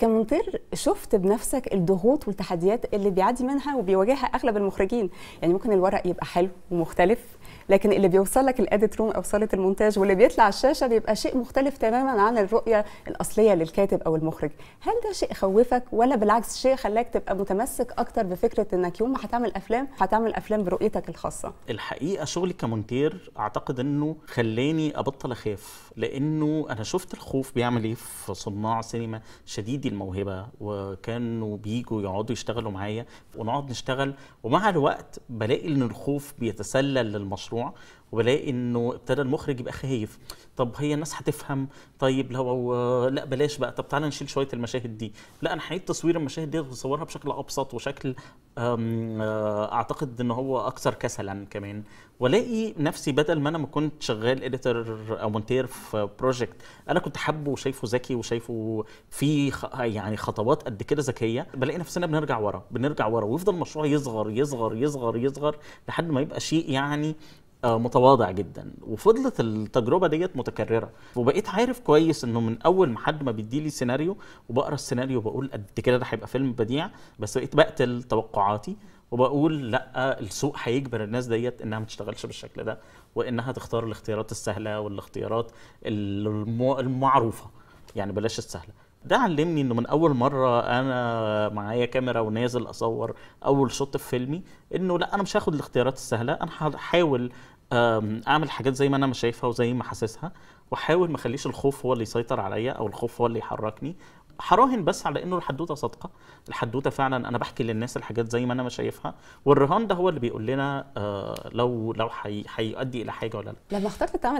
كمونتير شفت بنفسك الضغوط والتحديات اللي بيعدي منها وبيواجهها اغلب المخرجين يعني ممكن الورق يبقى حلو ومختلف لكن اللي بيوصل لك الاديت روم او صاله المونتاج واللي بيطلع الشاشه بيبقى شيء مختلف تماما عن الرؤيه الاصليه للكاتب او المخرج هل ده شيء خوفك ولا بالعكس شيء خلاك تبقى متمسك اكتر بفكره انك يوم ما هتعمل افلام هتعمل افلام برؤيتك الخاصه الحقيقه شغلي كمونتير اعتقد انه خلاني ابطل اخاف لانه انا شفت الخوف بيعمل ايه في صناع سينما شديدي الموهبه وكانوا بيجوا يقعدوا يشتغلوا معايا ونقعد نشتغل ومع الوقت بلاقي ان الخوف بيتسلل للمشروع وبلاقي انه ابتدى المخرج يبقى خايف طب هي الناس هتفهم طيب لو لا بلاش بقى طب تعالى نشيل شويه المشاهد دي لا انا هعيد تصوير المشاهد دي وصورها بشكل ابسط وشكل آه، اعتقد ان هو اكثر كسلا كمان والاقي نفسي بدل ما انا ما كنت شغال اديتور او مونتير في بروجكت انا كنت حابه وشايفه ذكي وشايفه في يعني خطوات قد كده ذكيه بلاقي نفسنا بنرجع ورا بنرجع ورا ويفضل المشروع يصغر يصغر يصغر يصغر لحد ما يبقى شيء يعني آه، متواضع جدا وفضلت التجربه ديت متكرره وبقيت عارف كويس انه من اول ما حد ما بيدي لي سيناريو وبقرا السيناريو بقول قد كده ده هيبقى فيلم بديع بس بقيت بقتل توقعاتي وبقول لا السوق هيجبر الناس ديت انها ما تشتغلش بالشكل ده وانها تختار الاختيارات السهله والاختيارات المعروفه يعني بلاش السهله ده علمني انه من اول مره انا معايا كاميرا ونازل اصور اول شوط في فيلمي انه لا انا مش هاخد الاختيارات السهله انا هحاول اعمل حاجات زي ما انا ما شايفها وزي ما حاسسها واحاول ما اخليش الخوف هو اللي يسيطر عليا او الخوف هو اللي يحركني حراهن بس على انه الحدوته صادقه الحدوته فعلا انا بحكي للناس الحاجات زي ما انا ما شايفها والرهان ده هو اللي بيقول لنا آه، لو لو هيؤدي الى حاجه ولا لا لما اخترت تعمل